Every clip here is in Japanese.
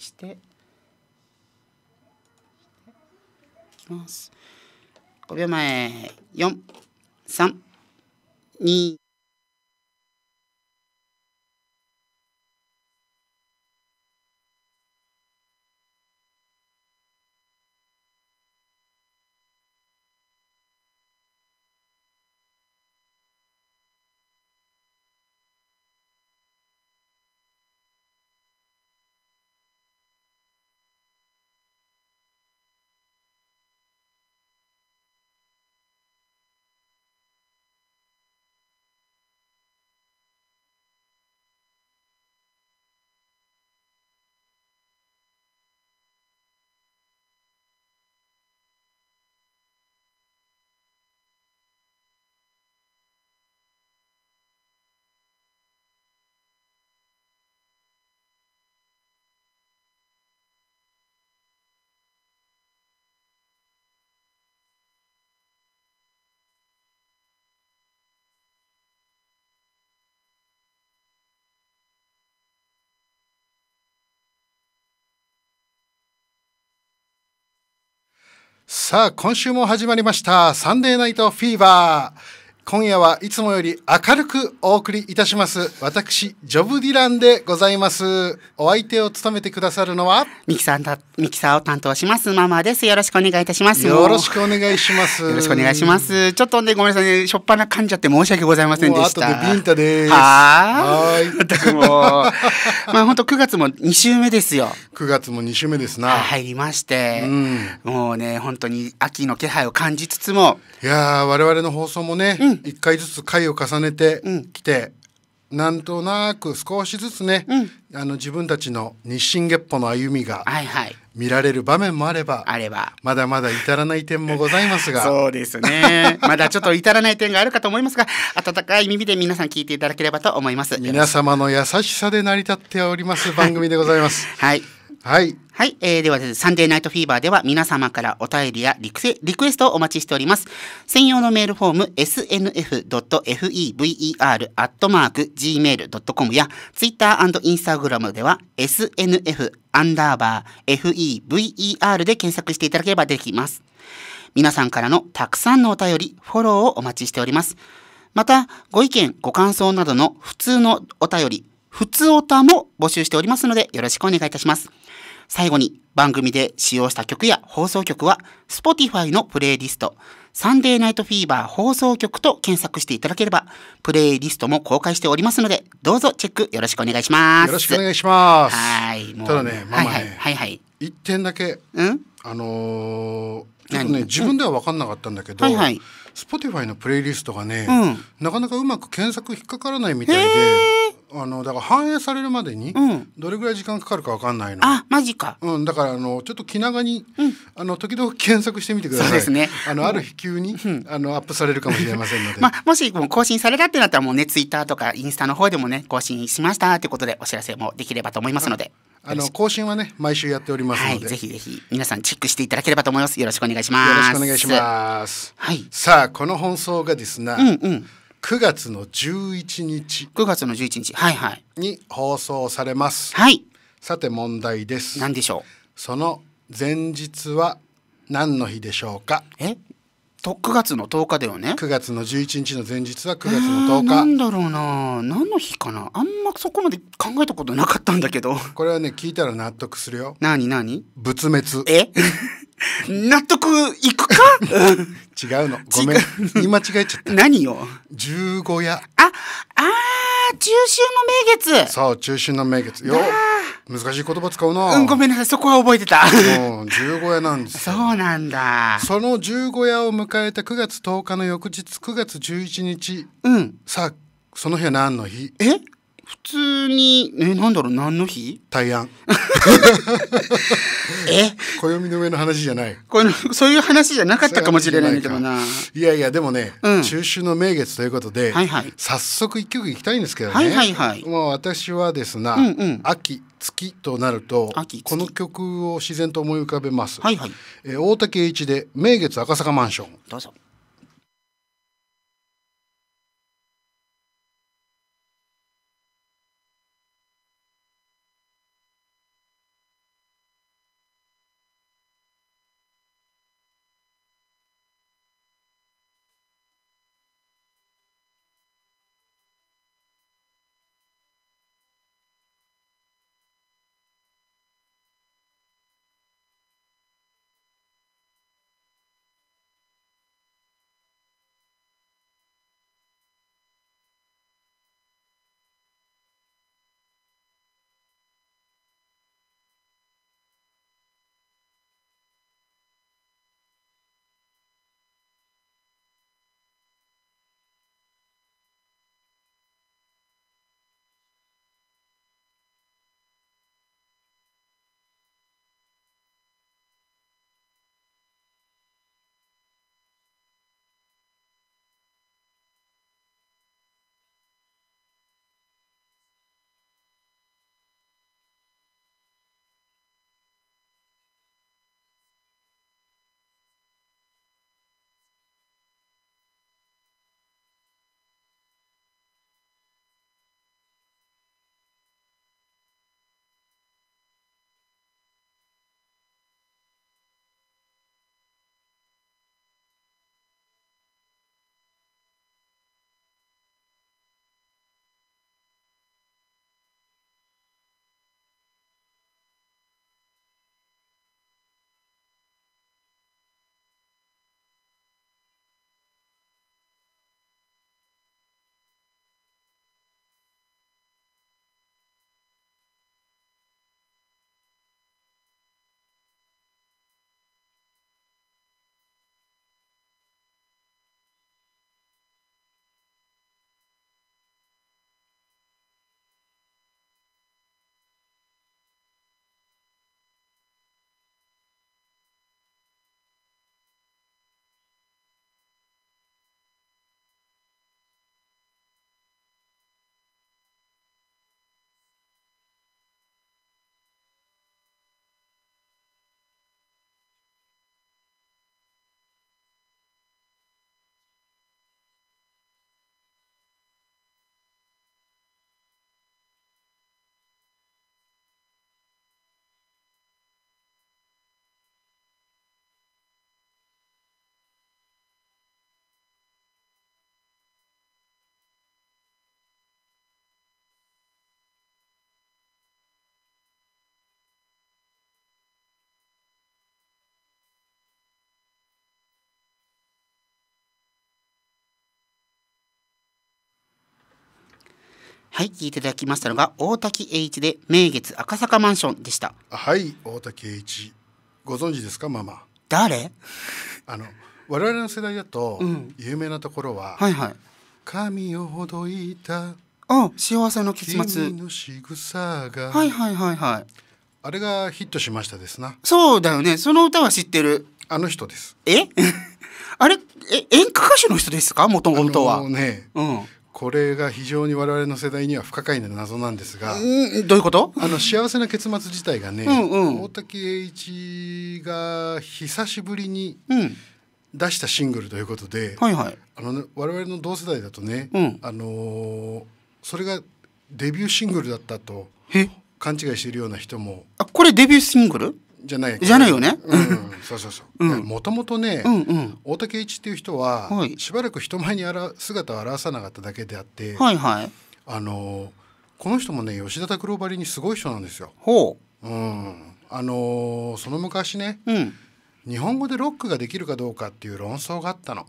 してます5秒前432さあ、今週も始まりました。サンデーナイトフィーバー。今夜はいつもより明るくお送りいたします私ジョブ・ディランでございますお相手を務めてくださるのはミキサーだミキサーを担当しますママですよろしくお願いいたしますよろしくお願いしますよろしくお願いしますちょっとねごめんなさいねしょっぱな噛んじゃって申し訳ございませんでした後でビンタですはいもうまあ本当9月も2週目ですよ9月も2週目ですな入りまして、うん、もうね本当に秋の気配を感じつつもいや我々の放送もね、うん1回ずつ回を重ねてきて、うん、なんとなく少しずつね、うん、あの自分たちの日進月歩の歩みが見られる場面もあれば、まだまだ至らない点もございますが そうですねまだちょっと至らない点があるかと思いますが温かい耳で皆さん聞いていただければと思います皆様の優しさで成り立っております番組でございます はいはい。はい。えー、では、サンデーナイトフィーバーでは皆様からお便りやリクリクエストをお待ちしております。専用のメールフォーム、snf.fever.gmail.com や、Twitter& Instagram では、snf アンダーバー fever で検索していただければできます。皆さんからのたくさんのお便り、フォローをお待ちしております。また、ご意見、ご感想などの普通のお便り、普通オタも募集しておりますので、よろしくお願いいたします。最後に、番組で使用した曲や放送局は、Spotify のプレイリスト、サンデーナイトフィーバー放送局と検索していただければ、プレイリストも公開しておりますので、どうぞチェックよろしくお願いします。よろしくお願いします。はい。もうただねママねはいはいはいはい。一点だけ、うんあのーちょっとね自分では分かんなかったんだけど、はいはい Spotify のプレイリストがね、うんなかなかうまく検索引っかからないみたいで、あのだから反映されるまでにどれぐらい時間かかるかわかんないの、うん、あマジか、うん、だからあのちょっと気長に、うん、あの時々検索してみてくださいそうです、ね、あのある日急に、うん、あのアップされるかもしれませんので、まあ、もしも更新されたってなったらもうねツイッターとかインスタの方でもね更新しましたということでお知らせもできればと思いますので。あの更新はね毎週やっておりますので、はい、ぜひぜひ皆さんチェックしていただければと思います。よろしくお願いします。よろしくお願いします。はい。さあこの放送がですね、うんうん、9月の11日9月の11日はいはいに放送されますはいさて問題です何でしょうその前日は何の日でしょうかえと9月の10日だよね9月の11日の前日は9月の10日なんだろうな何の日かなあんまそこまで考えたことなかったんだけどこれはね聞いたら納得するよ何何仏滅え納得いくか 違うの。ごめん。言い間違えちゃった。何よ。十五夜。あ、ああ、中秋の名月。そう、中秋の名月。よ。難しい言葉使うな、うん、ごめんなさいそこは覚えてたう十五夜なんですそうなんだその十五夜を迎えた9月10日の翌日9月11日うんさあその日は何の日え普通に、え、なんだろう、何の日大安。え暦の上の話じゃない。この、そういう話じゃなかったかもしれないけどな。いやいや、でもね、うん、中秋の名月ということで、はいはい、早速一曲いきたいんですけどね。はいはいはい。もう私はですな、うんうん、秋、月となると、この曲を自然と思い浮かべます。はいはい。えー、大竹栄一で、名月赤坂マンション。どうぞ。はい、聞いていただきましたのが大滝栄一で名月赤坂マンションでした。はい、大滝栄一。ご存知ですか、ママ。誰？あの我々の世代だと、有名なところは、はいはい。髪をほどいた。あ、幸せの結末。君の仕草が。はいはいはいはい。あれがヒットしましたですな。そうだよね。その歌は知ってる。あの人です。え？あれえ演歌歌手の人ですかもともとは。ね、うん。これが非常に我々の世代には不可解な謎なんですが、うん、どういうことあの幸せな結末自体がね、うんうん、大竹栄一が久しぶりに出したシングルということで、はいはい、あの、ね、我々の同世代だとね、うん、あのー、それがデビューシングルだったと勘違いしているような人もあこれデビューシングルじゃないじゃないよね。うん、そうそうそう。もともとね、大竹一っていう人は、しばらく人前にあら姿を現さなかっただけであって、はいはい、あのこの人もね吉田拓郎ばりにすごい人なんですよ。ほう。うん。あのその昔ね、うん、日本語でロックができるかどうかっていう論争があったの。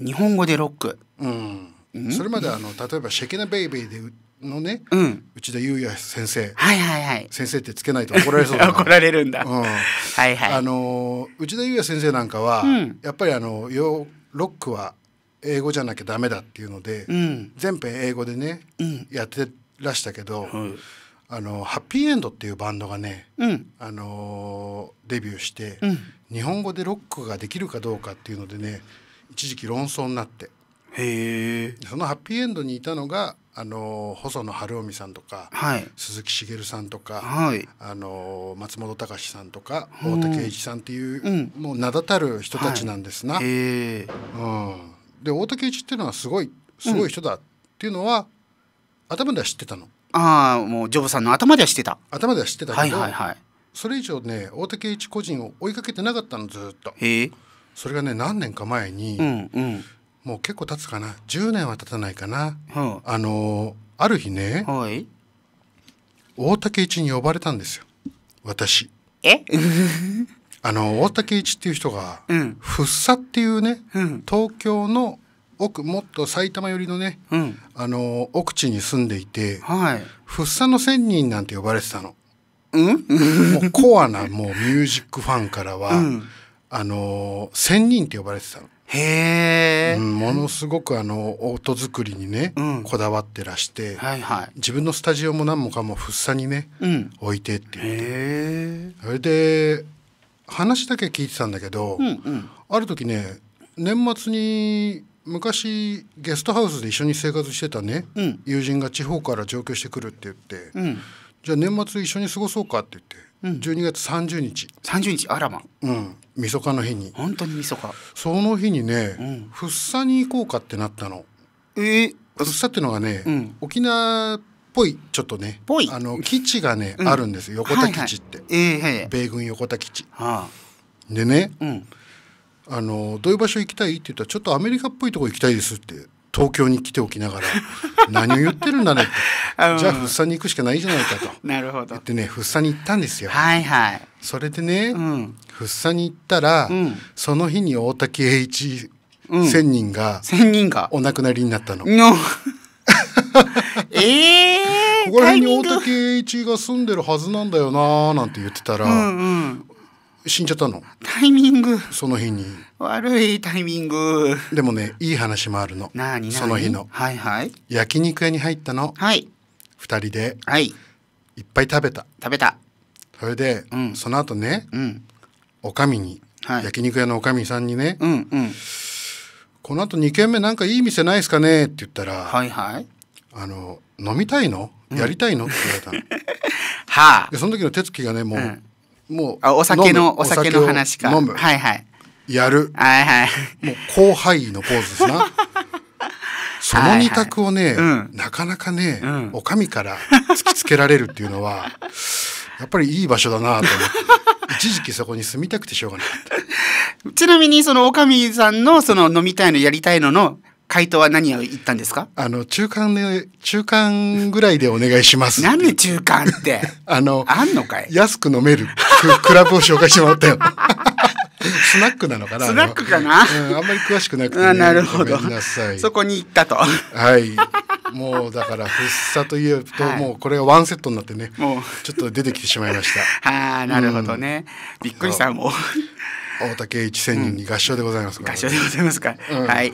日本語でロック。うん。それまであの例えば「シェケナベイベイでのね、うん、内田裕也先生、はいはいはい、先生ってつけないと怒られそうだ 怒られるんだ、うん、はいはいあの内田裕也先生なんかは、うん、やっぱりあのロックは英語じゃなきゃダメだっていうので、うん、全編英語でね、やってらしたけど、あのハッピーエンドっていうバンドがね、あのデビューして、日本語でロックができるかどうかっていうのでね一時期論争になってへそのハッピーエンドにいたのがあの細野晴臣さんとか、はい、鈴木茂さんとか、はい、あの松本隆さんとか大竹栄一さんっていう、うん、もう名だたる人たちなんですな。はい、うん、で大竹栄一っていうのはすごいすごい人だっていうのは、うん、頭では知ってたの。ああもうジョブさんの頭では知ってた。頭では知ってたけど、はいはいはい、それ以上ね大竹栄一個人を追いかけてなかったのずっと。それがね何年か前に、うんうんもう結構経つかな10年は経たないかな、うん、あのある日ね、はい、大竹一に呼ばれたんですよ私え あの大竹一っていう人が、うん、福生っていうね、うん、東京の奥もっと埼玉寄りのね、うん、あの奥地に住んでいて、はい、福生の仙人なんて呼ばれてたの。うん、もうコアなもうミュージックファンからは、うん、あの仙人って呼ばれてたの。へえ、うん、ものすごくあの音作りにね、うん、こだわってらして、はいはい、自分のスタジオも何もかもふっさにね、うん、置いてっていうそれで話だけ聞いてたんだけど、うんうん、ある時ね年末に昔ゲストハウスで一緒に生活してたね、友人が地方から上京してくるって言って、じゃあ年末一緒に過ごそうかって言って、うん、12月30日30日あらま、うん、晦日の日に本当に晦日その日にね、うん、ふっさに行こうかってなったのえー、ふっさっていうのがね、うん、沖縄っぽいちょっとねあの基地がね、うん、あるんですよ横田基地って、はいはいえー、米軍横田基地、はあ、でね、うん、あのどういう場所行きたいって言ったらちょっとアメリカっぽいとこ行きたいですって東京に来ておきながら 何を言ってるんだねって、じゃあふっさに行くしかないじゃないかとなるほど言ってねふっさに行ったんですよ。はいはい、それでね、うん、ふっさに行ったら、うん、その日に大滝栄一千人が1 0 0人がお亡くなりになったの。え えー、ここら辺に大竹栄一が住んでるはずなんだよなーなんて言ってたら、うんうん、死んじゃったのタイミングその日に悪いタイミングでもねいい話もあるのその日のはいはい焼肉屋に入ったのはい2人ではいいっぱい食べた食べたそれで、うん、その後ね、うん、おかみに、はい、焼肉屋のおかみさんにね、うんうん、このあと2軒目なんかいい店ないですかねって言ったら、はいはい、あの飲みたいのやりたいの、うん、って言われたの。はあ、でその時の手つきがねもう、もうあお酒のお酒の話か飲む、はいはい、やる。はいはい。もう広範囲のポーズですな。その二択をね、はいはいなかなかね、うん、お上から突きつけられるっていうのは、やっぱりいい場所だなと思って、一時期そこに住みたくてしょうがなかった。ちなみにそのお上さんのその飲みたいのやりたいのの回答は何を言ったんですかあの、中間で、中間ぐらいでお願いします。何で中間って。あの、あんのかい安く飲めるクラブを紹介してもらったよ。スナックなのかなスナックかな、うん、あんまり詳しくなくて、ね、なるほどそこに行ったとはいもうだからふっさというと、もうこれがワンセットになってねもうちょっと出てきてしまいました ああなるほどね、うん、びっくりしたもう大竹一千人に合唱でございます合唱でございますか、うん、はい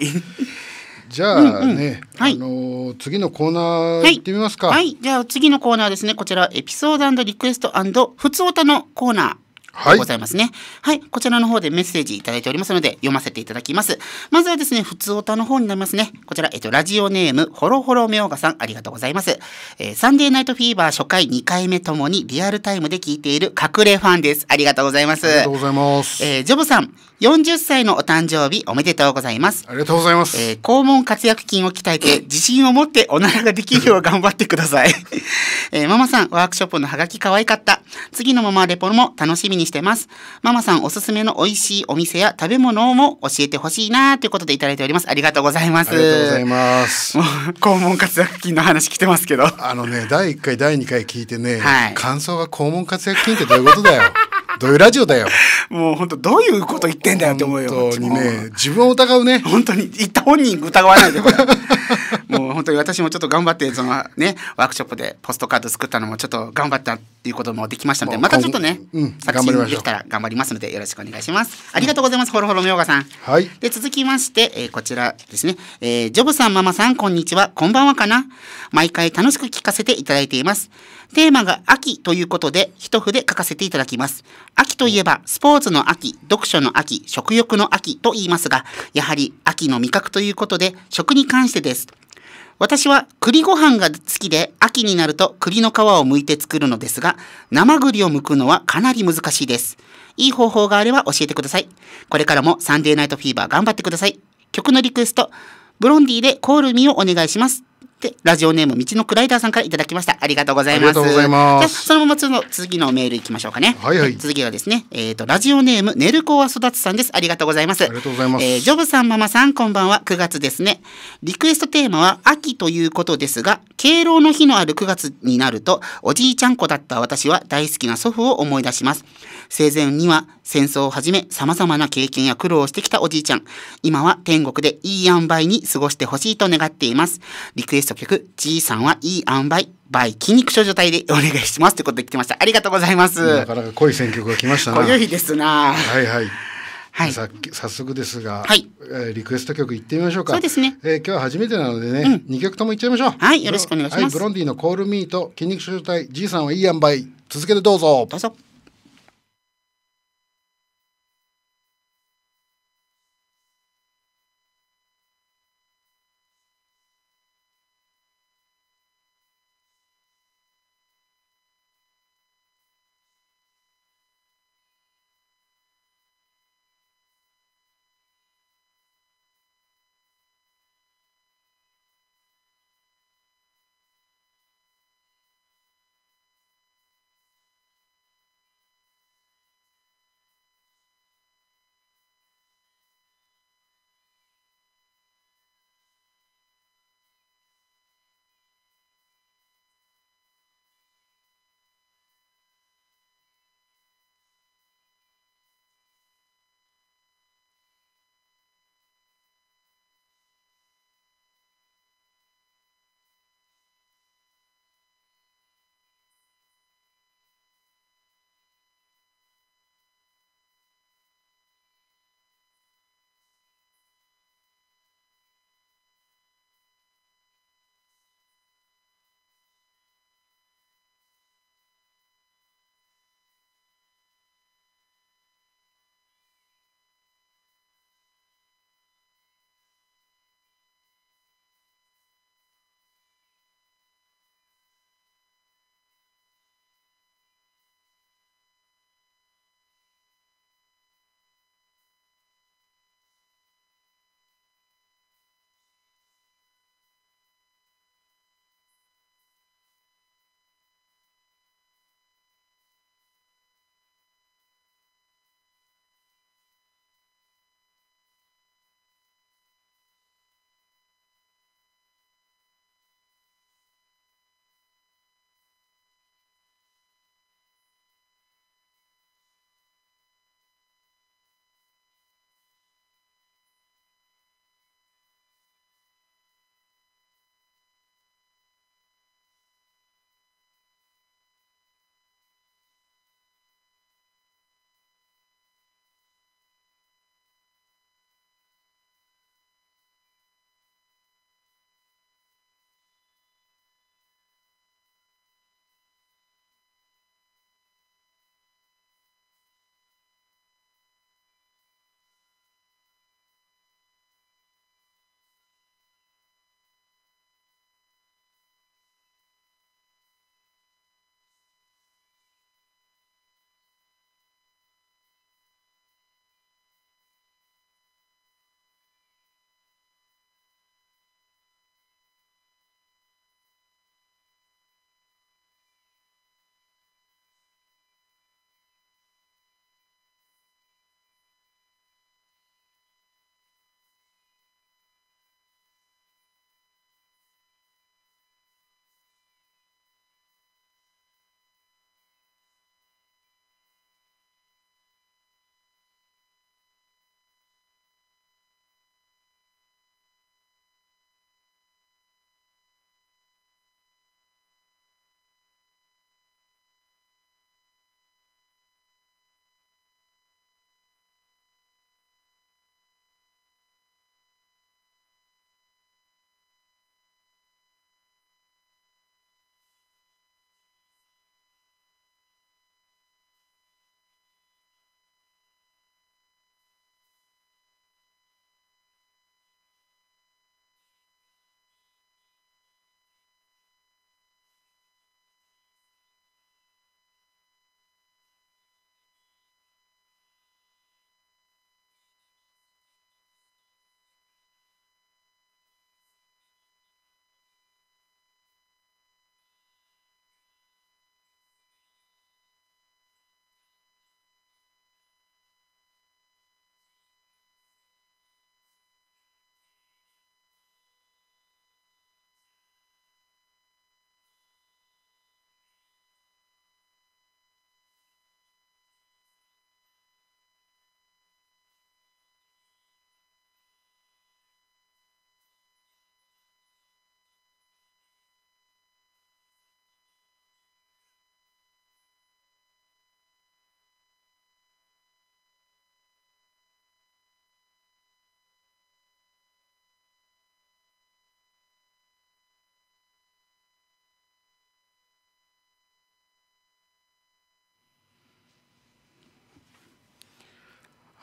じゃあね、うんあの次のコーナー行ってみますか、はい、はい、じゃあ次のコーナーですねこちらエピソードリクエストふつおたのコーナーはい、ございますね。はい、こちらの方でメッセージいただいておりますので読ませていただきます。まずはですね、普通歌の方になりますね。こちら、えっと、ラジオネーム、ホロホロみょうがさん、ありがとうございます。えー、サンデーナイトフィーバー初回2回目ともにリアルタイムで聞いている隠れファンです。ありがとうございます。ありがとうございます。えー、ジョブさん、40歳のお誕生日おめでとうございます。ありがとうございます。えー、肛門活躍筋を鍛えて、自信を持っておならができるよう頑張ってください。えー、ママさん、ワークショップのハガキ可愛かった。次のママレポも楽しみににしてます。ママさんおすすめの美味しいお店や食べ物も教えてほしいなということでいただいております。ありがとうございます。ありがとうございます。肛門活躍筋の話来てますけど。あのね、第1回、第2回聞いてね、はい、感想が肛門活躍筋ってどういうことだよ。どういうラジオだよ。もう本当どういうこと言ってんだよって思うよ。本当にね、自分を疑うね。本当に、言った本人疑わないで、これ。本当に私もちょっと頑張ってそのねワークショップでポストカード作ったのもちょっと頑張ったっていうこともできましたのでまたちょっとね、うん、作品できたら頑張りますのでよろしくお願いします。ありがとうございます、うん、ほろほろみょうがさん。はい、で続きまして、えこちらですね、えジョブさんママさんこんにちはこんばんはかな毎回楽しく聞かせていただいています。テーマが秋ということで一筆書かせていただきます。秋といえばスポーツの秋、読書の秋、食欲の秋と言いますが、やはり秋の味覚ということで食に関してです。私は栗ご飯が好きで秋になると栗の皮を剥いて作るのですが生栗を剥くのはかなり難しいです。いい方法があれば教えてください。これからもサンデーナイトフィーバー頑張ってください。曲のリクエスト、ブロンディでコールミをお願いします。で、ラジオネーム、道のクライダーさんからいただきました。ありがとうございます。ますじゃそのまま次の、のメールいきましょうかね。はいはい。次はですね、えっ、ー、と、ラジオネーム、寝る子は育つさんです。ありがとうございます。ありがとうございます。えー、ジョブさん、ママさん、こんばんは。9月ですね。リクエストテーマは、秋ということですが、敬老の日のある9月になると、おじいちゃん子だった私は大好きな祖父を思い出します。生前には戦争をはじめ様々な経験や苦労をしてきたおじいちゃん。今は天国でいい塩梅に過ごしてほしいと願っています。リクエスト曲、じいさんはいい塩梅。バイ筋肉少女隊でお願いしますということで来てました。ありがとうございます。なかなか濃い選曲が来ましたな。濃いですな。はいはい。はい、早速ですが、はい、えー、リクエスト曲いってみましょうか。そうですね。えー、今日は初めてなのでね、二、うん、曲ともいっちゃいましょう。はい、よろしくお願いします。はい、ブロンディのコールミート筋肉少女隊、じいさんはいい塩梅続けてどうぞ。どうぞ。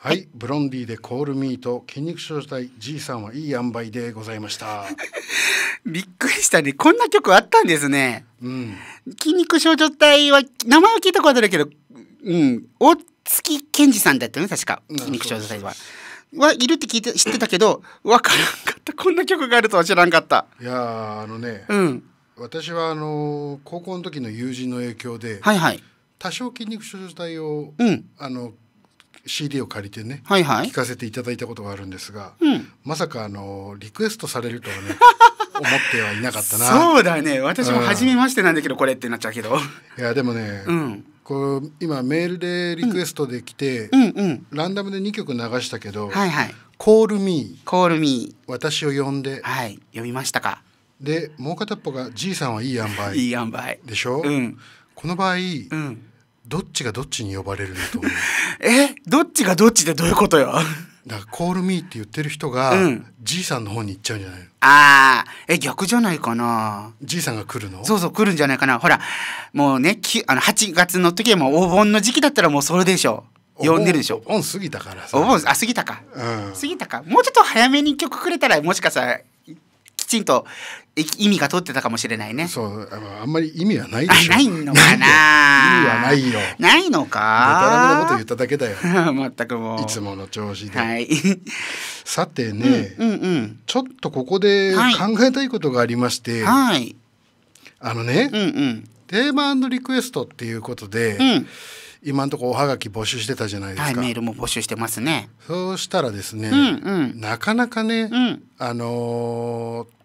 はい、ブロンディでコールミート筋肉症体 G さんはいい塩梅でございました びっくりしたねこんな曲あったんですね、うん、筋肉症状体は名前は聞いたことあるけど、うん、大月健二さんだったよね確か筋肉症状体は。はいるって聞いて知ってたけど分からんかったこんな曲があるとは知らんかったいやあのね、うん、私はあのー、高校の時の友人の影響で、はいはい、多少筋肉症状体を、うん、あの CD を借りてね、はいはい、聞かせていただいたことがあるんですが、うん、まさかあのリクエストされるとはね 思ってはいなかったなそうだね私も初めましてなんだけど、これってなっちゃうけどいやでもね、うん、こう今メールでリクエストできて、うんうんうん、ランダムで2曲流したけど「はいはい、コールミー」「コールミー」「私を呼んで」はい読みましたかでもう片っぽが「じいさんはいい塩梅いい塩梅でしょ、うん、この場合、うんどっちがどっちに呼ばれるのと思う えどっちがどっちでどういうことよだから「コールミー」って言ってる人が、うん、じいさんの方に行っちゃうんじゃないのあえ逆じゃないかなじいさんが来るのそうそう来るんじゃないかなほらもうねきあの8月の時はもうお盆の時期だったらもうそれでしょ呼んでるでしょお盆過ぎたからさお盆あ過ぎたか、うん、過ぎたかもうちょっと早めに曲くれたらもしかしたらちんと意味が通ってたかもしれないね。そうあんまり意味はないでしょ。ないのかな。意味はないよ。ないのか。でたらめこと言っただけだよ。全くもう。いつもの調子で。はい、さてね、うんうんうん、ちょっとここで考えたいことがありまして、はい、あのね、うんうん、テーマリクエストっていうことで。うん今のところおはがき募集してたじゃないですか、はい、メールも募集してますねそうしたらですね、うんうん、なかなかね、うん、あのー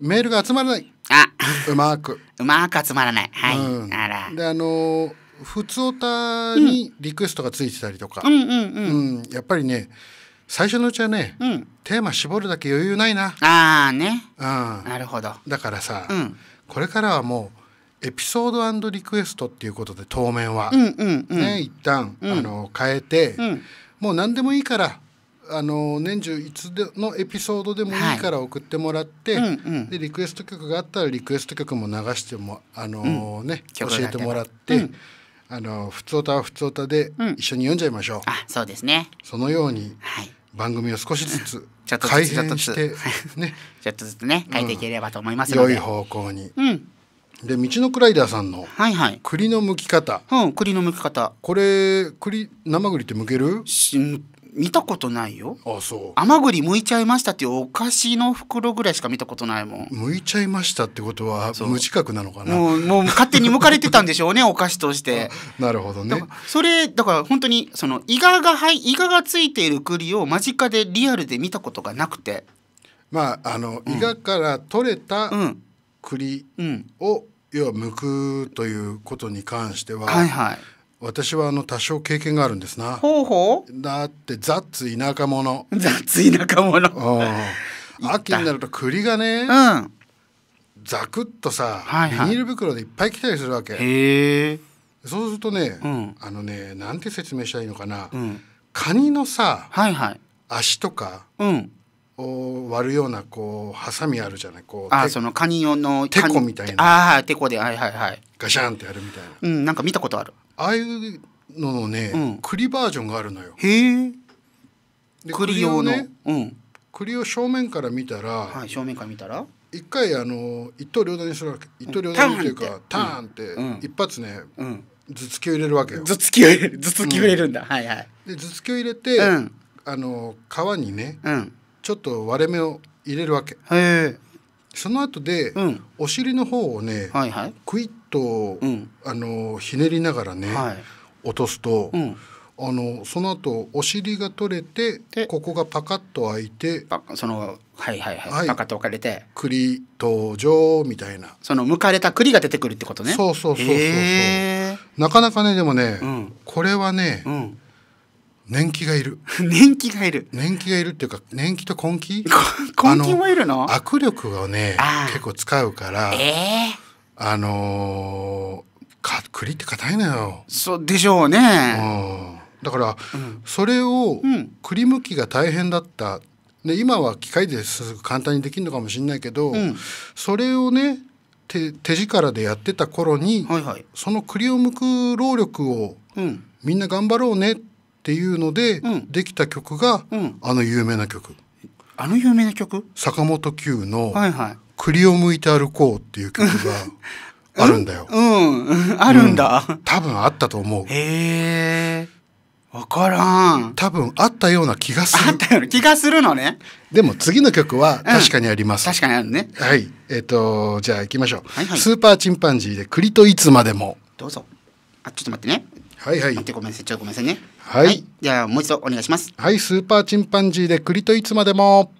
メールが集まらないあうまくうまく集まらないはい、うん、あらであのふつおたにリクエストがついてたりとか、うん、うんうん、うん、やっぱりね最初のうちはね、うん、テーマ絞るだけ余裕ないなあーね、うん、なるほどだからさ、うん、これからはもうエピソードリクエストっていうことで当面は、うんうんうん、ね一旦、うん、あの変えて、もう何でもいいからあの年中いつでのエピソードでもいいから送ってもらって、はいうんうん、でリクエスト曲があったらリクエスト曲も流してもあのね、うん、教えてもらって、うん、あの普通歌は普通歌で一緒に読んじゃいましょう。うん、あそうですね。そのように番組を少しずつ改変して ね、ちょっとずつね変えていければと思いますので、良い方向に。で道のクライダーさんの栗の剥き方、はいはい、うん、栗の剥き方これ栗生栗って剥ける見たことないよあそう甘栗剥いちゃいましたっていうお菓子の袋ぐらいしか見たことないもん剥いちゃいましたってことは無自覚なのかなもうもう勝手に剥かれてたんでしょうね お菓子としてなるほどねそれだから本当にそのイガがはいイガがついている栗を間近でリアルで見たことがなくてまああの、うがイガから取れた栗を、うん、要は剥くということに関しては、はいはい私はあの多少経験があるんですな。ほうほう。だってザッツ田舎者。ザッツ田舎者。秋になると栗がね。うん。ザクッとさ、はいはい、ビニール袋でいっぱい来たりするわけ。へえ。そうするとね、うん、あのね、なんて説明したらいいのかな。うん、カニのさ、はいはい、足とか。うん。を割るようなこうハサミあるじゃないこうあそのカニ用のテコみたいなああテコではいはいはいガシャンってやるみたいなうんなんか見たことあるああいうののね、うん、栗バージョンがあるのよへえ栗用の、うん、栗を正面から見たら、はい、正面から見たら一回あの一刀両断にするわけ一刀両断にというかターンって,、一発ね、うん、頭突きを入れるわけよ頭突きを入れる頭突きを入れるんだ、うん、はいはいで頭突きを入れて、うん、あの皮にね、うん、ちょっと割れ目を入れるわけへえその後で、うん、お尻の方をね、はいはい、クイッと、うん、あのひねりながらね、はい、落とすと、うん、あのその後お尻が取れてここがパカッと開いてそのはいはいはい、はい、パカッと置かれて栗登場みたいなその剥かれた栗が出てくるってことねそうそうそうそうそうなかなかねでもね、これはね、年季がいる 年季がいる年季がいるっていうか年季と根気 根気もいるの握力をね結構使うから、えー、あのー、か栗って硬いのよそうでしょうね、うん、だから、うん、それを栗むきが大変だったで今は機械ですぐ簡単にできるのかもしれないけど、うん、それをね手手力でやってた頃に、はいはい、その栗を剥く労力を、みんな頑張ろうねってっていうので、できた曲が、あの有名な曲。あの有名な曲坂本九の「栗をむいて歩こう」っていう曲が あるんだよ。うん、うん、あるんだ、うん、多分あったと思う。へえ。分からん。多分あったような気がする。あったような気がするのね。でも次の曲は確かにあります。うん、確かにあるね。はい。えっ、ー、と、じゃあ行きましょう、はいはい、スーパーチンパンジーで栗といつまでも。どうぞ。あ、ちょっと待ってね。はいはい。ごめんなさい、ちょっとごめんなさいね。はい、はい、ではもう一度お願いしますはいスーパーチンパンジーで栗といつまでも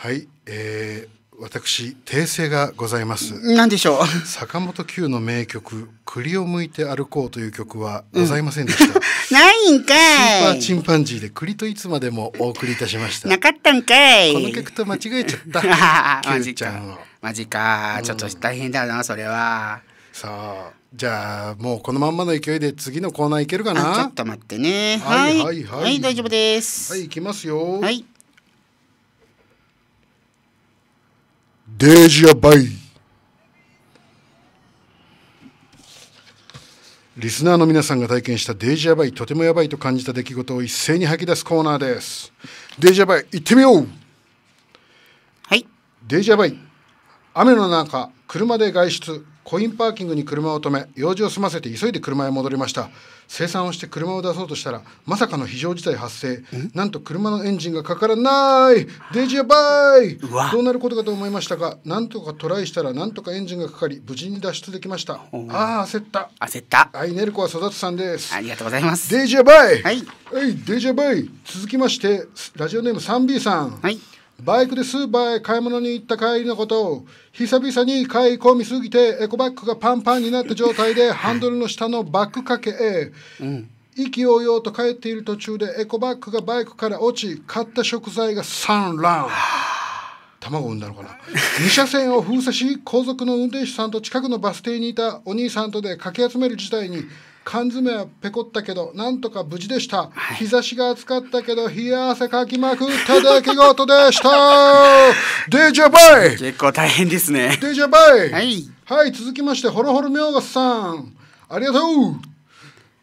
はい、えー、私訂正がございます何でしょう坂本九の名曲栗を剥いて歩こうという曲はございませんでした、う んないんかい。チンパンジーで栗といつまでもお送りいたしました。なかったんかい。この曲と間違えちゃった。マジか。マジか。ちょっと大変だな、うん、それは。さあ、じゃあもうこのまんまの勢いで次のコーナーいけるかな。ちょっと待ってね。はいはい、はい、はい、大丈夫です。はい行きますよ。はい。デージアバイリスナーの皆さんが体験したデージやバイとてもやばいと感じた出来事を一斉に吐き出すコーナーです。デージやバイ行ってみようはい。デージやバイ雨の中、車で外出、コインパーキングに車を止め用事を済ませて急いで車へ戻りました生産をして車を出そうとしたらまさかの非常事態発生なんと車のエンジンがかからないデジやばいどうなることかと思いましたがなんとかトライしたらなんとかエンジンがかかり無事に脱出できましたああ焦った焦ったはいネルコは育つさんですありがとうございますデジアバイはい、はい、デジアバイ続きましてラジオネーム 3B さんはいバイクでスーパーへ買い物に行った帰りのことを久々に買い込みすぎてエコバッグがパンパンになった状態でハンドルの下のバック掛けへ、うん、意気揚々と帰っている途中でエコバッグがバイクから落ち買った食材が散乱卵産んだのかな2 車線を封鎖し後続の運転手さんと近くのバス停にいたお兄さんとでかき集める事態に缶詰はペコったけどなんとか無事でした、はい、日差しが暑かったけど冷や汗かきまくった出来事でした デジャバイ結構大変ですねデジャバイはい、はい、続きましてホロホロミョー明スさんありがとう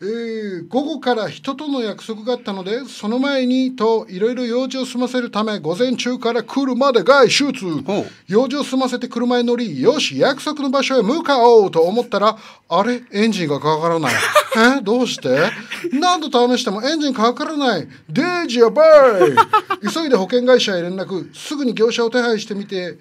えー、午後から人との約束があったのでその前にといろいろ用事を済ませるため午前中から来るまで外出用事を済ませて車に乗りよし約束の場所へ向かおうと思ったらあれエンジンがかからない えどうして何度試してもエンジンかからないデージやばい 急いで保険会社へ連絡すぐに業者を手配してみて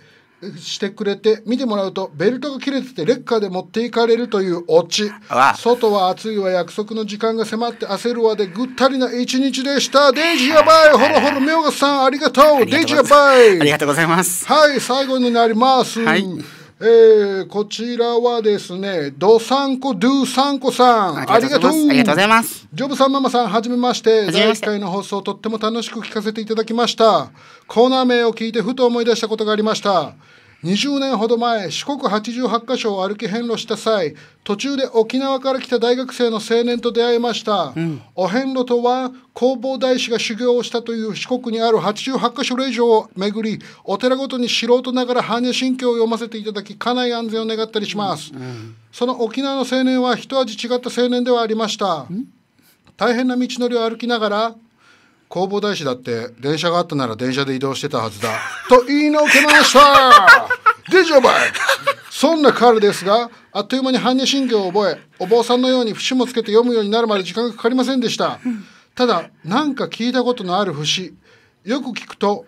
してくれて見てもらうとベルトが切れててレッカーで持っていかれるというオチ外は暑いわ約束の時間が迫って焦るわでぐったりな一日でしたデイジーやばいほろほろみょうがさんありがとうデイジーやばいありがとうございますはい最後になります、はいえー、こちらはですね、ドサンコ、ドゥサンコさん、ありがとう。ありがとうございます。ジョブさん、ママさん、はじめまして。第1回の放送、とっても楽しく聞かせていただきました。コーナー名を聞いて、ふと思い出したことがありました。20年ほど前四国88か所を歩き遍路した際途中で沖縄から来た大学生の青年と出会いました、うん、お遍路とは弘法大師が修行をしたという四国にある88カ所以上を巡りお寺ごとに素人ながら般若心経を読ませていただき家内安全を願ったりします、うんうん、その沖縄の青年は一味違った青年ではありました、大変な道のりを歩きながら弘法大師だって電車があったなら電車で移動してたはずだ と言いのけました でしょばいそんな彼ですがあっという間に般若心経を覚えお坊さんのように節もつけて読むようになるまで時間がかかりませんでした、ただなんか聞いたことのある節よく聞くと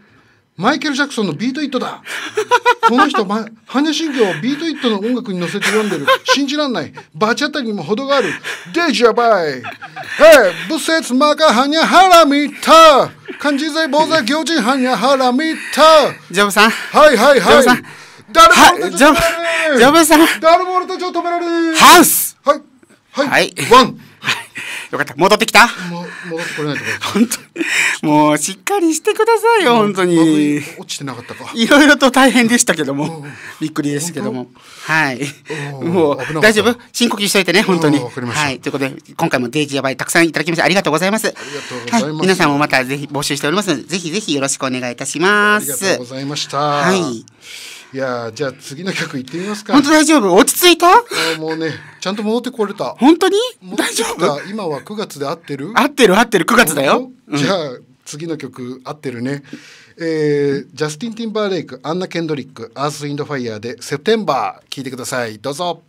マイケル・ジャクソンのビート・イットだこの人、ま、般若心経をビート・イットの音楽に乗せて読んでる。信じらんない。バチ当たりにも程がある。デジャバイ。ええ、仏説マカハニャハラミタ。漢字財坊座行人、ハニャハラミタ。ジャブさん。はいはいはい。ジャブさん。誰も俺たちを止められる。ジャブさん。誰も俺たちを止められる。ハウス。はい。はい。はい、ワン。よかった。戻ってきたも戻ってこれないとこ本当もうしっかりしてくださいよ、本当に。落ちてなかったか。いろいろと大変でしたけども、びっくりですけども。はい。もう、大丈夫深呼吸しといてね、本当に。はい。ということで、今回もデイジーやばいたくさんいただきましてありがとうございます。ありがとうございます。皆さんもまたぜひ募集しておりますので、ぜひぜひよろしくお願いいたします。ありがとうございました。はい。いやじゃあ次の曲いってみますか。本当大丈夫落ち着いたもうね、ちゃんと戻ってこれた。本当に大丈夫今は9月で合ってる合ってる合ってる、9月だよ。じゃあ、次の曲合ってるね。えー、ジャスティン・ティンバーレイク、アンナ・ケンドリック、アース・インド・ファイヤーで、セプテンバー、聞いてください。どうぞ。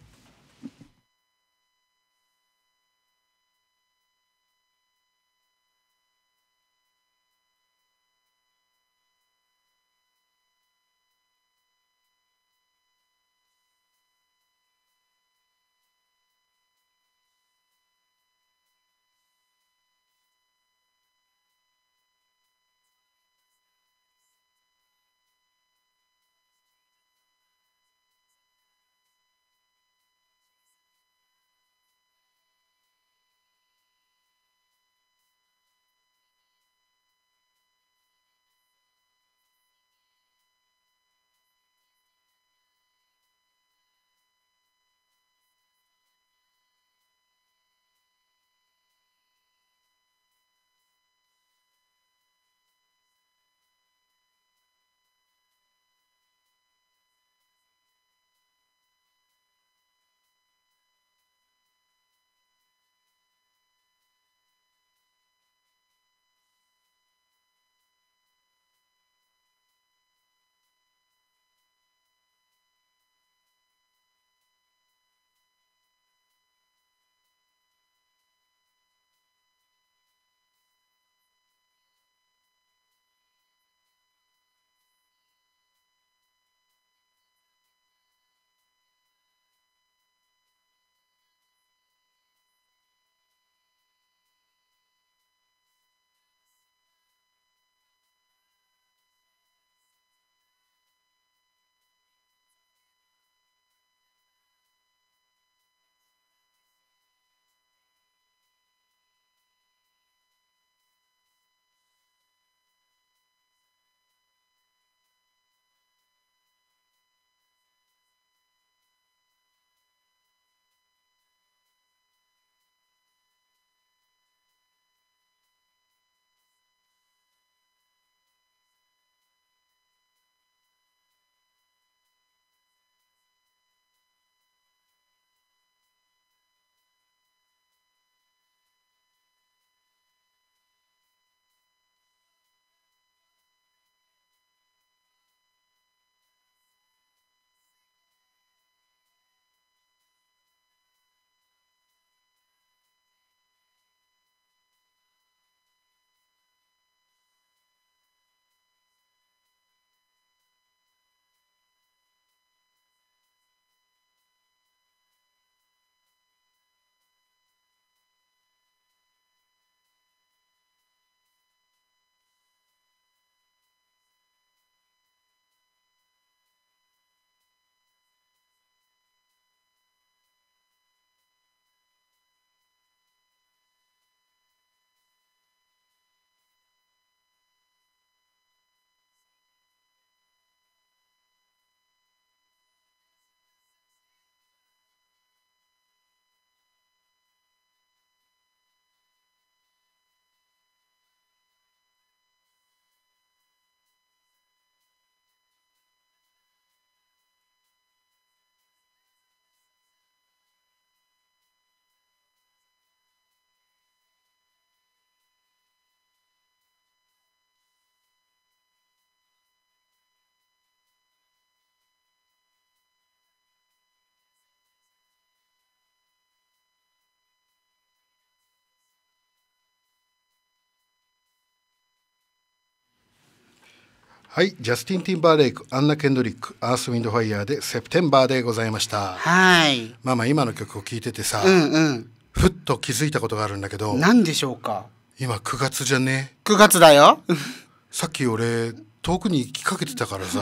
はい、ジャスティン・ティンバーレイク、アンナ・ケンドリック、アース・ウィンド・ファイヤーで、セプテンバーでございました。はい。まあまあ、今の曲を聴いててさ、うんうん、ふっと気づいたことがあるんだけど、何でしょうか今9月じゃね ?9 月だよ。さっき俺、遠くに行きかけてたからさ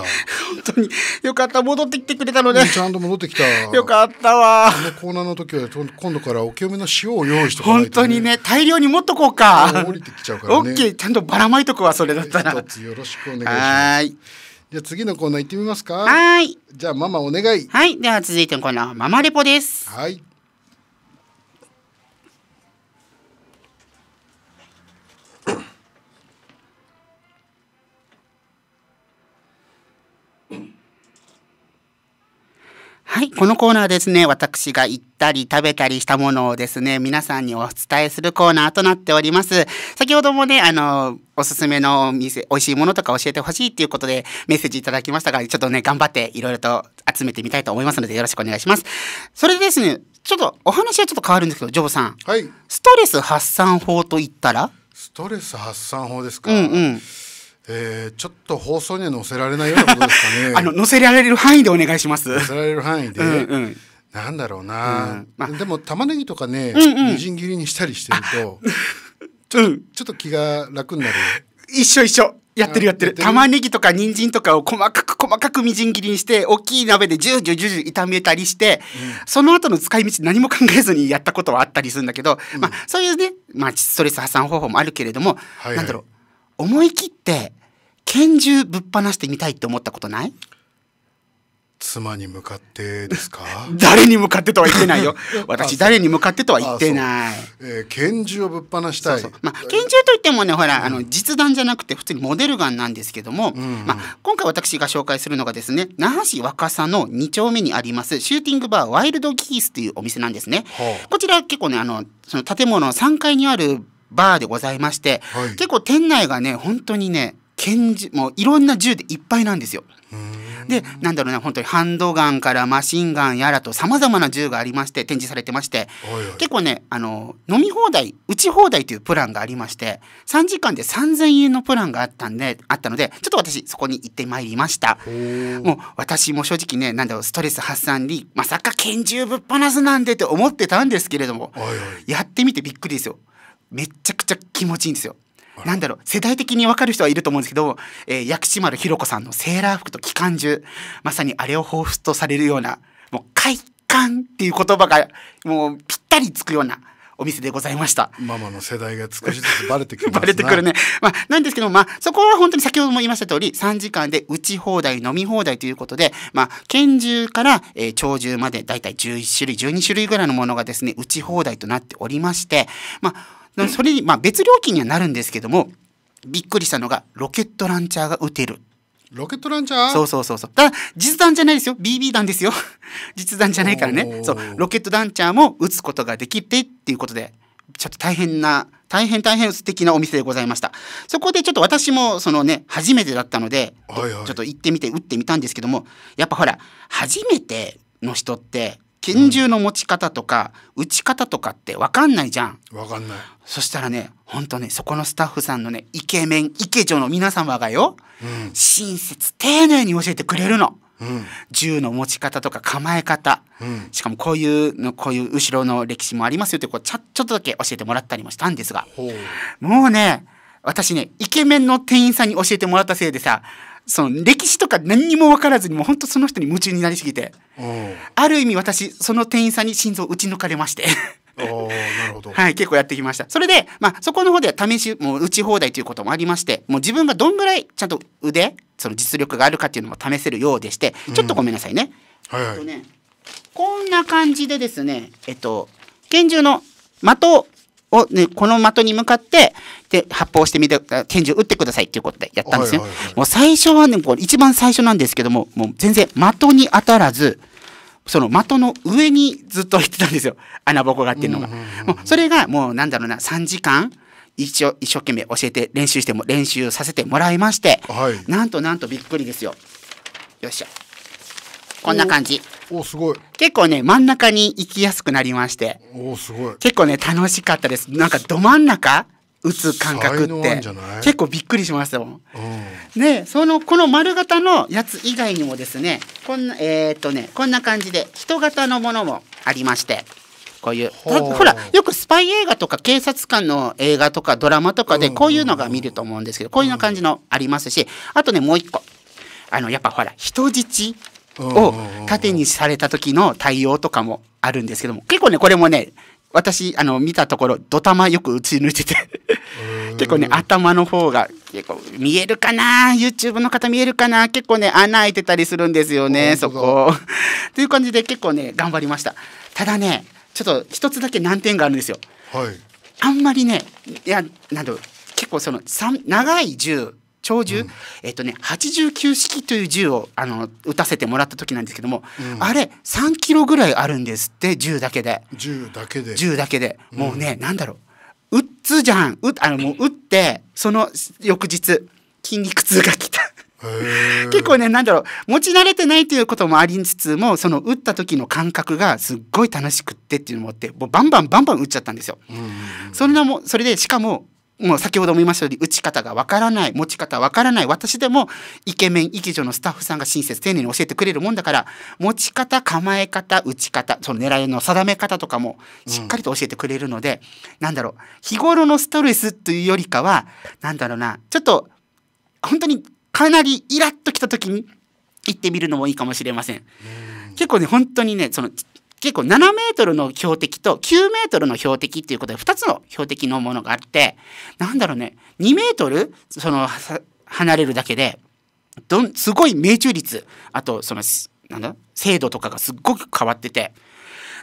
本当によかった戻ってきてくれたのねちゃんと戻ってきたよかったわこのコーナーの時は今度からお清めの塩を用意して、ね、本当にね大量に持っとこうか降りてきちゃうからねケー。ちゃんとばらまいとくわそれだったら一つ よろしくお願いしますじゃあ次のコーナー行ってみますかはいじゃあママお願いはいでは続いてのコーナーママレポですはいはい、このコーナーですね、私が行ったり食べたりしたものをですね、皆さんにお伝えするコーナーとなっております。先ほどもね、あの、おすすめのお店、美味しいものとか教えてほしいっていうことでメッセージいただきましたが、ちょっとね、頑張っていろいろと集めてみたいと思いますので、よろしくお願いします。それでですね、ちょっとお話はちょっと変わるんですけど、ジョブさん。はい、ストレス発散法といったらストレス発散法ですか、うんうんえー、ちょっと放送には載せられないようなことですかね あの載せられる範囲でお願いします載せられる範囲で、うんうんなんだろうな、うんまあ、でも玉ねぎとかね、うんうん、みじん切りにしたりしてるとちょ,、うん、ちょっと気が楽になる一緒一緒やってるやってる玉ねぎとか人参とかを細かく細かくみじん切りにして大きい鍋でジュージュージュージュー炒めたりして、うん、その後の使い道何も考えずにやったことはあったりするんだけど、うん、まあそういうね、まあ、ストレス破散方法もあるけれども、はいはい、なんだろう思い切って拳銃ぶっ放してみたいって思ったことない妻に向かってですか 誰に向かってとは言ってないよ 私誰に向かってとは言ってない、えー、拳銃をぶっ放したいまあ、拳銃といってもねほら、うん、あの実弾じゃなくて普通にモデルガンなんですけども、うんまあ、今回私が紹介するのがですね那覇市若狭の2丁目にありますシューティングバーワイルドキースというお店なんですね、はあ、こちら結構ねあのその建物の3階にあるバーでございまして、はい、結構店内がね本当にね剣銃もういろんな銃でいっぱいなんですよ。でなんだろうな本当にハンドガンからマシンガンやらとさまざまな銃がありまして展示されてまして、いい、結構ねあの飲み放題打ち放題というプランがありまして3時間で3,000円のプランがあったんであったのでちょっと私そこに行ってまいりましたもう私も正直ねなんだろうストレス発散にまさか拳銃ぶっ放すなんでって思ってたんですけれども、いい、やってみてびっくりですよ。めちゃくちゃ気持ちいいんですよ。なんだろう世代的に分かる人はいると思うんですけど、えー、薬師丸ひろ子さんのセーラー服と機関銃まさにあれを彷彿とされるようなもう快感っていう言葉がもうぴったりつくようなお店でございました。ママの世代が少しずつ バレてくるす、バレてくるね。まあ、なんですけど、まあ、そこは本当に先ほども言いました通り、3時間で打ち放題、飲み放題ということで、まあ、拳銃から、えー、鳥獣までだいたい11種類、12種類ぐらいのものがですね、打ち放題となっておりまして、まあ、それに、まあ、別料金にはなるんですけどもびっくりしたのがロケットランチャーが打てるロケットランチャーそうそうそうそう。ただ、実弾じゃないですよ。BB 弾ですよ。実弾じゃないからね。そう。ロケットランチャーも撃つことができてっていうことで、ちょっと大変な、大変大変素敵なお店でございました。そこでちょっと私も、そのね、初めてだったので、はいはい、ちょっと行ってみて、打ってみたんですけども、やっぱほら、初めての人って、拳銃の持ち方とか、うん、撃ち方とかって分かんないじゃん。分かんない。そしたらね、本当ね、そこのスタッフさんのね、イケメン、イケ女の皆様がよ、うん、親切、丁寧に教えてくれるの。うん、銃の持ち方とか構え方、うん、しかもこういうのこういう後ろの歴史もありますよってこうちょっとだけ教えてもらったりもしたんですがもうね私ねイケメンの店員さんに教えてもらったせいでさその歴史とか何にも分からずにもう本当その人に夢中になりすぎてある意味私その店員さんに心臓打ち抜かれましてはい、結構やってきました。それで、まあ、そこの方では試し、もう打ち放題ということもありまして、もう自分がどんぐらいちゃんと腕、その実力があるかっていうのも試せるようでして、ちょっとごめんなさいね。はい、はい、とね、こんな感じでですね、えっと、拳銃の的をを、ね、この的に向かって、で、発砲してみて、拳銃撃ってくださいっていうことでやったんですよ。もう最初はね、こう一番最初なんですけども、もう全然的に当たらず、その的の上にずっと行ってたんですよ。穴ぼこがっていうのが。もうそれがもうなんだろうな、3時間一応一生懸命教えて練習しても練習させてもらいまして、はい、なんとなんとびっくりですよ。よっしゃ。こんな感じ。おすごい。結構ね、真ん中に行きやすくなりまして。おすごい。結構ね、楽しかったです。なんかど真ん中打つ感覚って結構びっくりしましたもん。うん、そのこの丸型のやつ以外にもですねこんなえー、っとねこんな感じで人型のものもありましてこういうほらよくスパイ映画とか警察官の映画とかドラマとかでこういうのが見ると思うんですけど、こういう感じのありますしあとねもう一個あのやっぱほら人質を縦にされた時の対応とかもあるんですけども結構ねこれもね私あの見たところドタマよく打ち抜いてて結構ね頭の方が結構見えるかな YouTube の方見えるかな結構ね穴開いてたりするんですよねそこ。という感じで結構ね頑張りましたただねちょっと一つだけ難点があるんですよ。はい、あんまりねいやなだろう結構その長い銃長銃、うん、えっとね89式という銃をあの撃たせてもらった時なんですけども、うん、あれ3キロぐらいあるんですって銃だけで銃だけで銃だけで、もうねなんだろう撃つじゃん撃あのもう撃ってその翌日筋肉痛がきた 結構ねなんだろう持ち慣れてないということもありつつもその打った時の感覚がすっごい楽しくってっていうのもあってもうバンバンバンバン打っちゃったんですよ。それもそれでしかももう先ほども言いましたように打ち方がわからない持ち方わからない私でもイケメンイケ女のスタッフさんが親切丁寧に教えてくれるもんだから持ち方構え方打ち方その狙いの定め方とかもしっかりと教えてくれるので、うん、なんだろう日頃のストレスというよりかはなんだろうなちょっと本当にかなりイラッときた時に行ってみるのもいいかもしれません。ん、結構ね本当にねその結構7メートルの標的と9メートルの標的っていうことで2つの標的のものがあってなんだろうね2メートルその離れるだけでどんすごい命中率あとそのなんだ精度とかがすっごく変わってて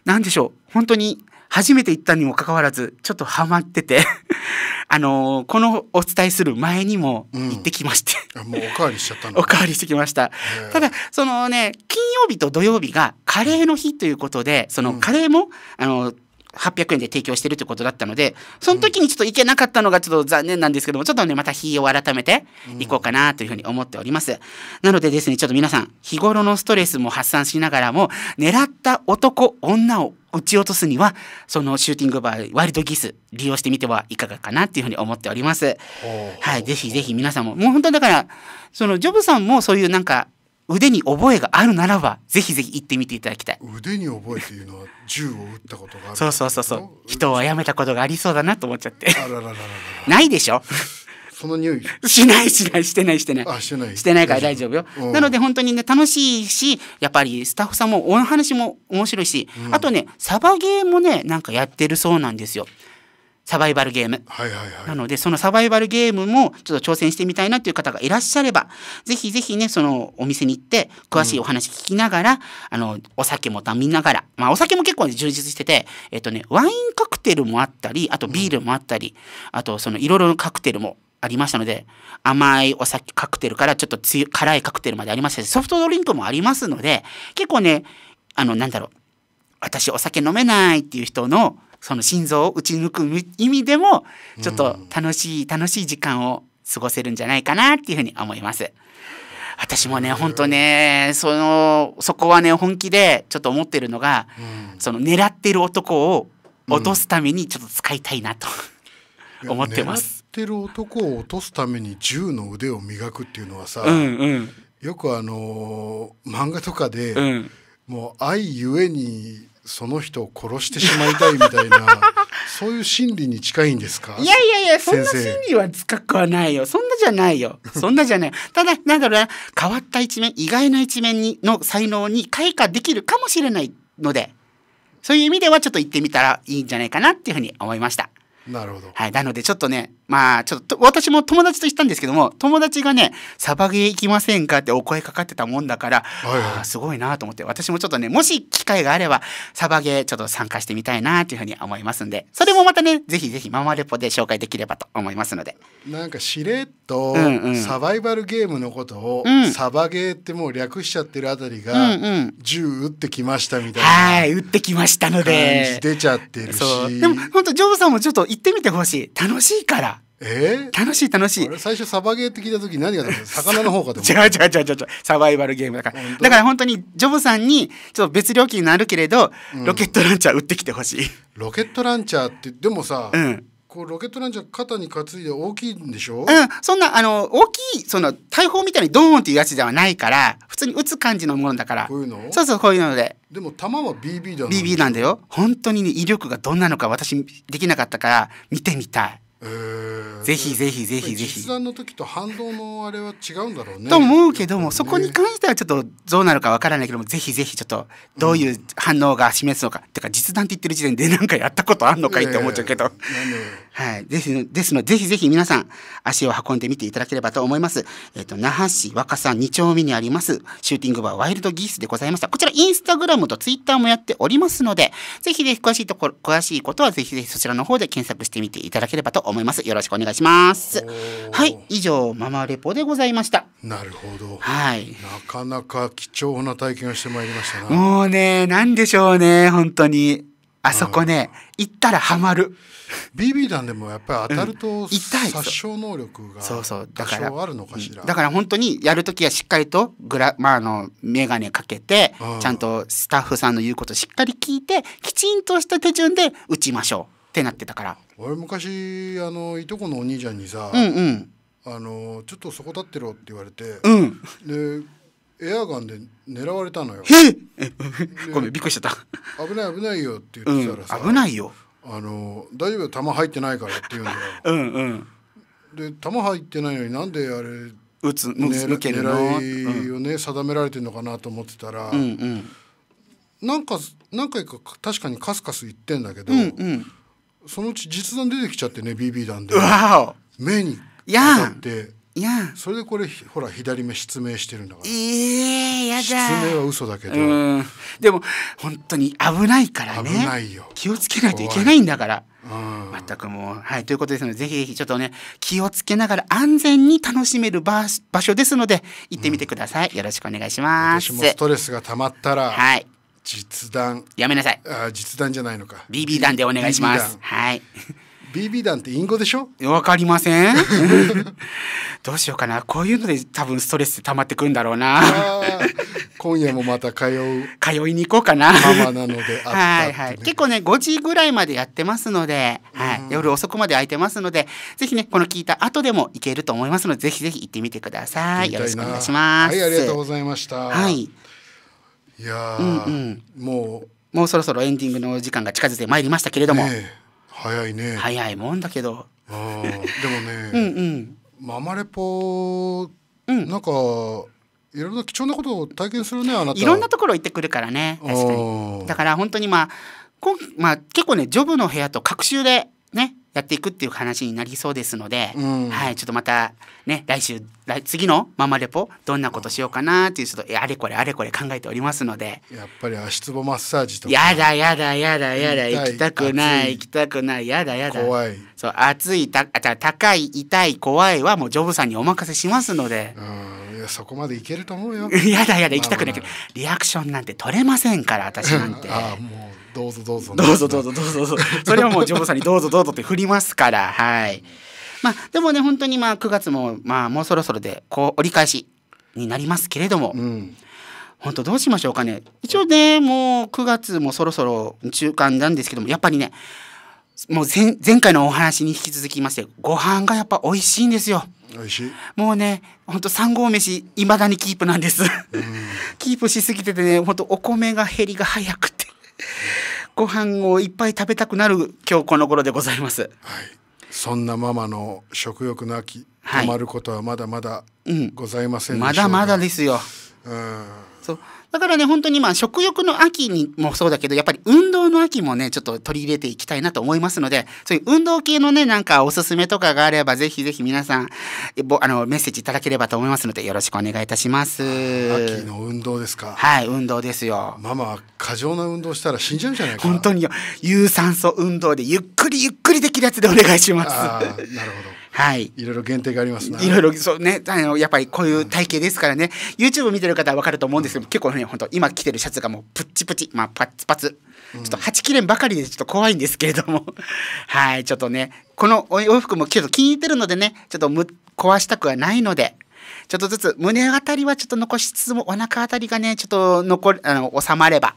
なんでしょう本当に初めて行ったにもかかわらず、ちょっとハマってて あのー、このお伝えする前にも行ってきましてうん、もうおかわりしちゃったの おかわりしてきました。ただ、そのね、金曜日と土曜日がカレーの日ということで、そのカレーも、うん、あのー、800円で提供してるということだったので、その時にちょっと行けなかったのがちょっと残念なんですけども、ちょっとね、また日を改めて行こうかなというふうに思っております。なのでですね、ちょっと皆さん、日頃のストレスも発散しながらも、狙った男、女を撃ち落とすには、そのシューティングバー、ワイルドギス、利用してみてはいかがかなっていうふうに思っております。はい、ぜひぜひ皆さんも、もう本当だから、そのジョブさんもそういうなんか、腕に覚えがあるならばぜひぜひ行ってみていただきたい腕に覚えっていうのは銃を撃ったことがあるそうそうそうそう人を殺めたことがありそうだなと思っちゃってないでしょその匂いしないしないしてないしてないあしてないしてないから大丈夫よ、うん、なので本当にね楽しいしやっぱりスタッフさんもお話も面白いし、うん、あとねサバゲーもねなんかやってるそうなんですよサバイバルゲーム、はいはいはい、なのでそのサバイバルゲームもちょっと挑戦してみたいなという方がいらっしゃればぜひぜひねそのお店に行って詳しいお話聞きながら、うん、あのお酒も飲みながら、まあ、お酒も結構充実してて、えっとね、ワインカクテルもあったりあとビールもあったり、うん、あとそのいろいろカクテルもありましたので甘いお酒カクテルからちょっと辛いカクテルまでありましたしソフトドリンクもありますので結構ねあのなんだろう私お酒飲めないっていう人のその心臓を打ち抜く意味でもちょっと楽しい楽しい時間を過ごせるんじゃないかなっていうふうに思います。私もね本当ねそのそこはね本気でちょっと思ってるのが、うん、その狙ってる男を落とすためにちょっと使いたいなと、うん、思ってます。狙ってる男を落とすために銃の腕を磨くっていうのはさ、うんうん、よくあの漫画とかで、うん、もう愛ゆえにその人を殺してしまいたいみたいな そういう心理に近いんですかいやいやいやそんな心理は近くはないよそんなじゃないよそんなじゃないただなんだろうな変わった一面意外な一面にの才能に開花できるかもしれないのでそういう意味ではちょっと行ってみたらいいんじゃないかなっていうふうに思いましたなるほど、はい、なのでちょっとねまあ、ちょっと、私も友達と行ったんですけども、友達がね、サバゲー行きませんかってお声かかってたもんだから、はいはい、すごいなと思って、私もちょっとね、もし機会があれば、サバゲーちょっと参加してみたいなというふうに思いますんで、それもまたね、ぜひぜひママレポで紹介できればと思いますので。なんかしれっと、サバイバルゲームのことを、サバゲーってもう略しちゃってるあたりが、銃撃ってきましたみたいな。はい、撃ってきましたので。出ちゃってるし。でも、本当ジョブさんもちょっと行ってみてほしい。楽しいから。えー、楽しい楽しい最初サバゲーって聞いた時何が 魚の方かと思違う違う違う違うサバイバルゲームだからだから本当にジョブさんにちょっと別料金になるけれど、うん、ロケットランチャー売ってきてほしいロケットランチャーってでもさ、うん、こうロケットランチャー肩に担いで大きいんでしょうんそんなあの大きいその大砲みたいにドーンっていうやつではないから普通に撃つ感じのものだからこういうのそうそうこういうのででも弾は BB だ BB なんだよ本当にね威力がどんなのか私できなかったから見てみたいぜひぜひぜひぜひ。実弾の時と反動のあれは違うんだろうね。と思うけども、そこに関してはちょっとどうなるかわからないけども、ぜひぜひちょっとどういう反応が示すのか、うん、てか実弾って言ってる時点で何かやったことあんのかいって思っちゃうけど。えー、はい。ですですので、ぜひぜひ皆さん足を運んでみていただければと思います。えっ、ー、と、那覇市若狭2丁目にありますシューティングバーワイルドギースでございました。こちらインスタグラムとツイッターもやっておりますので、ぜひぜひ詳しいところ、詳しいことはぜひぜひそちらの方で検索してみていただければと思います。思います。よろしくお願いします。はい、以上ママレポでございました。なるほど。はい。なかなか貴重な体験をしてまいりましたもうね、なんでしょうね、本当に。あそこね、行ったらハマる。ビビ b 弾でもやっぱり当たると、殺傷能力がそうそうだからあるのかしらだから本当にやる時はしっかりとグラ、まあ、あの眼鏡かけてちゃんとスタッフさんの言うことしっかり聞いてきちんとした手順で打ちましょう。ってなってたから俺昔あのいとこのお兄ちゃんにさ、うんうんあのちょっとそこ立ってろって言われて、うん、でエアガンで狙われたのよ ごめんびっくりしちゃった危ない危ないよって言ってたらさ、危ないよあの大丈夫よ弾入ってないからって言うんだようんうんで弾入ってないのになんであれ撃つ抜けるの狙いをね、定められてるのかなと思ってたら、うんうん、なんか何回か確かにカスカス言ってんだけど、うんうんそのうち実弾出てきちゃってね BB 弾で目に当たってそれでこれほら左目失明してるんだからええやだ失明は嘘だけどでも本当に危ないからね危ないよ気をつけないといけないんだから全くもうはいということですのでぜひぜひちょっとね気をつけながら安全に楽しめる場所ですので行ってみてください、うん、よろしくお願いしますもストレスが溜まったらはい実弾やめなさいあ実弾じゃないのか BB 弾でお願いします、BB、はい BB 弾って隠語でしょわかりません どうしようかなこういうので多分ストレス溜まってくるんだろうな今夜もまた通う通いに行こうかなママなので、ね、はいはい結構ね5時ぐらいまでやってますので、はい、夜遅くまで空いてますのでぜひねこの聞いた後でも行けると思いますのでぜひぜひ行ってみてくださいよろしくお願いしますはいありがとうございましたはいいや、うんうん、もうもうそろそろエンディングの時間が近づいてまいりましたけれども、ね、早いね早いもんだけどでもね うん、ママレポ、うん、なんかいろんな貴重なことを体験するねあなたいろんなところ行ってくるからね確かにだから本当にまあこまあ結構ねジョブの部屋と隔週でねやっていくっていう話になりそうですので、うん、はい、ちょっとまたね来週来次のママレポどんなことしようかなっていうちょっとあれこれあれこれ考えておりますのでやっぱり足つぼマッサージとかやだやだやだやだ行きたくない行きたくないやだやだ怖いそう暑いた高い痛い怖いはもうジョブさんにお任せしますのでうんいやそこまでいけると思うよ やだやだ行きたくないけど、リアクションなんて取れませんから私なんて ああもうどうぞどうぞどうぞどうぞどうぞそれはもうジョさんにどうぞどうぞって振りますからはいまあでもね本当にまあ9月もまあもうそろそろでこう折り返しになりますけれども、うん、本当どうしましょうかね一応ねもう9月もそろそろ中間なんですけどもやっぱりねもう前前回のお話に引き続きましてご飯がやっぱ美味しいんですよ。美味しいもうねほんと3合飯いまだにキープなんです キープしすぎててねほんとお米が減りが早くて ご飯をいっぱい食べたくなる今日この頃でございます。はい、そんなママの食欲の秋、止まることはまだまだございません、うん、まだまだですよ。うん、そうだからね、本当にまあ食欲の秋にもそうだけど、やっぱり運動の秋もね、ちょっと取り入れていきたいなと思いますので、そういう運動系のね、なんかおすすめとかがあれば、ぜひぜひ皆さん、あの、メッセージいただければと思いますので、よろしくお願いいたします。秋の運動ですか。はい、運動ですよ。ママ、過剰な運動したら死んじゃうんじゃないか本当に有酸素運動でゆっくりゆっくりできるやつでお願いします。なるほど。はい。いろいろ限定がありますいろいろ、そうね、あの、やっぱりこういう体型ですからね、うん、YouTube 見てる方はわかると思うんですけど、結構ね、本当今着てるシャツがもうプッチプチ、まあ、パツパツ。ちょっと8切れんばかりでちょっと怖いんですけれども はい、ちょっとね、このお洋服もちょっと気に入ってるのでね、ちょっとむ壊したくはないので、ちょっとずつ胸あたりはちょっと残しつつもお腹あたりがね、ちょっと残る、あの、収まれば、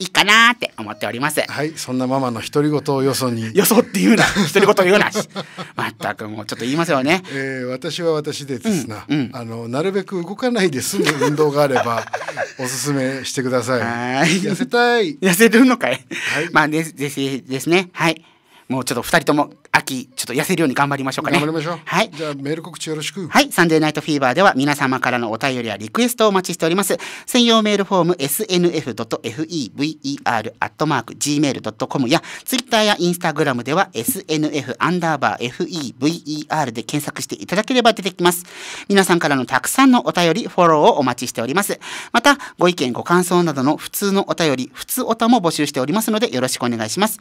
いいかなって思っておりますはいそんなママの独り言をよそによそって言うな 独り言言うなしまったくもうちょっと言いますよね、えー、私は私でですな、うんうん、あのなるべく動かないで済む運動があれば おすすめしてくださいはい痩せたい痩せるのかい、はい、まあね、ぜひですねはいもうちょっと二人とも秋、ちょっと痩せるように頑張りましょうかね。頑張りましょう。はい。じゃあメール告知よろしく。はい。サンデーナイトフィーバーでは皆様からのお便りやリクエストをお待ちしております。専用メールフォーム snf.fever.gmail.com や、ツイッターやインスタグラムでは snf アンダーバー fever で検索していただければ出てきます。皆さんからのたくさんのお便り、フォローをお待ちしております。また、ご意見、ご感想などの普通のお便り、普通おたも募集しておりますのでよろしくお願いします。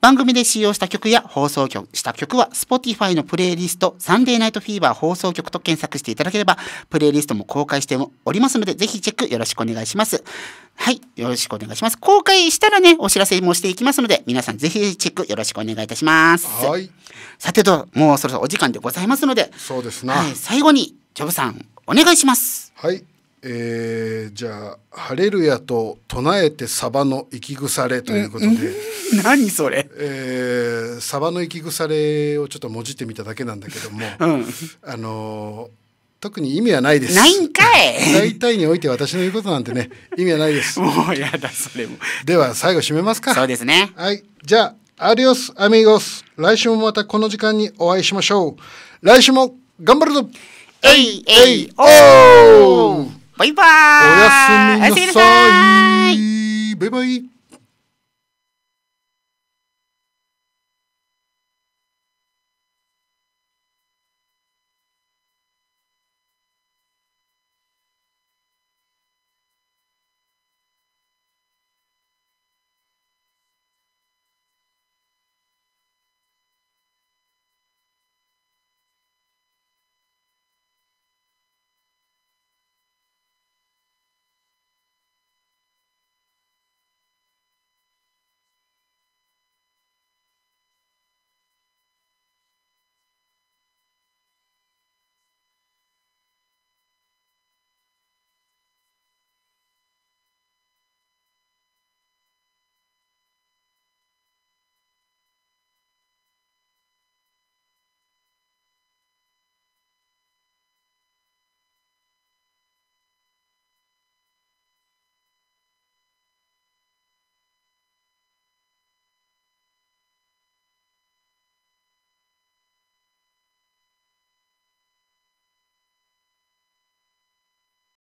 番組で使用した曲や放送曲した曲は Spotify のプレイリストサンデーナイトフィーバー放送局と検索していただければプレイリストも公開しておりますのでぜひチェックよろしくお願いします。はい。よろしくお願いします。公開したらね、お知らせもしていきますので、皆さんぜひチェックよろしくお願いいたします。はい。さてと、もうそろそろお時間でございますので、そうですねはい。最後に、ジョブさん、お願いします。はい。えー、じゃあ「ハレルヤと唱えてサバのき腐れ」ということで、何それ、えー、サバのき腐れをちょっともじってみただけなんだけども、うん、あのー特に意味はないです。ないんかい 大体において私の言うことなんてね、意味はないです。もうやだ、それも。では、最後締めますか。そうですね。はい。じゃあ、アディオス、アミーゴス。来週もまたこの時間にお会いしましょう。来週も頑張るぞえいえいおーバイバーイおやすみなさいバイバイ